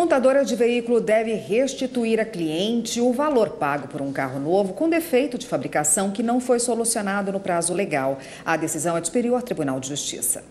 Montadora de veículo deve restituir a cliente o valor pago por um carro novo com defeito de fabricação que não foi solucionado no prazo legal. A decisão é de Superior Tribunal de Justiça.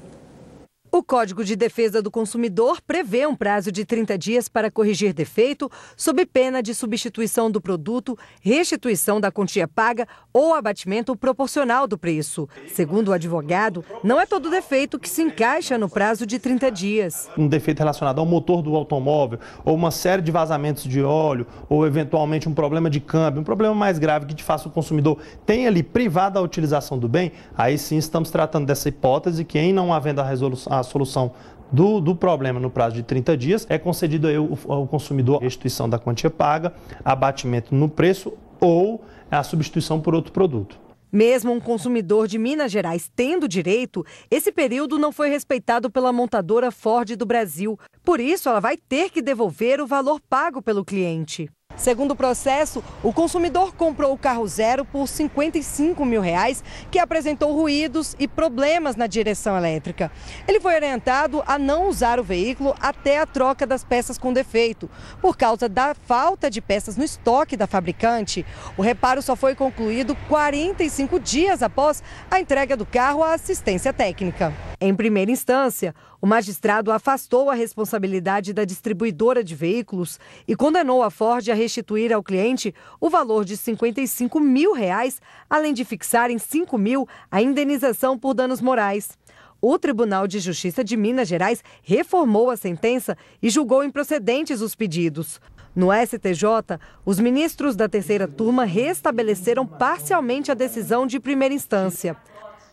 O Código de Defesa do Consumidor prevê um prazo de 30 dias para corrigir defeito, sob pena de substituição do produto, restituição da quantia paga ou abatimento proporcional do preço. Segundo o advogado, não é todo defeito que se encaixa no prazo de 30 dias. Um defeito relacionado ao motor do automóvel, ou uma série de vazamentos de óleo, ou eventualmente um problema de câmbio, um problema mais grave que de faça o consumidor tenha ali privado a utilização do bem, aí sim estamos tratando dessa hipótese que, em não havendo a resolução. A solução do, do, problema no prazo de 30 dias, é concedido ao, ao consumidor a restituição da quantia paga, abatimento no preço ou a substituição por outro produto. Mesmo um consumidor de Minas Gerais tendo direito, esse período não foi respeitado pela montadora Ford do Brasil. Por isso, ela vai ter que devolver o valor pago pelo cliente. Segundo o processo, o consumidor comprou o carro zero por 55 mil reais, que apresentou ruídos e problemas na direção elétrica. Ele foi orientado a não usar o veículo até a troca das peças com defeito. Por causa da falta de peças no estoque da fabricante, o reparo só foi concluído 45 dias após a entrega do carro à assistência técnica. Em primeira instância, o magistrado afastou a responsabilidade da distribuidora de veículos e condenou a Ford a restituir ao cliente o valor de 55 mil reais, além de fixar em 5 mil a indenização por danos morais. O Tribunal de Justiça de Minas Gerais reformou a sentença e julgou improcedentes os pedidos. No STJ, os ministros da terceira turma restabeleceram parcialmente a decisão de primeira instância.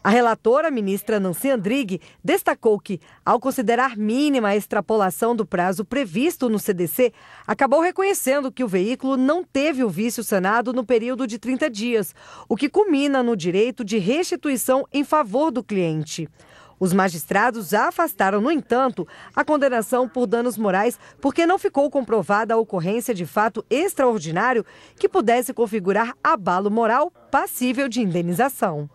A relatora, a ministra Nancy Andrighi, destacou que, ao considerar mínima a extrapolação do prazo previsto no CDC, acabou reconhecendo que o veículo não teve o vício sanado no período de 30 dias, o que culmina no direito de restituição em favor do cliente. Os magistrados afastaram, no entanto, a condenação por danos morais porque não ficou comprovada a ocorrência de fato extraordinário que pudesse configurar abalo moral passível de indenização.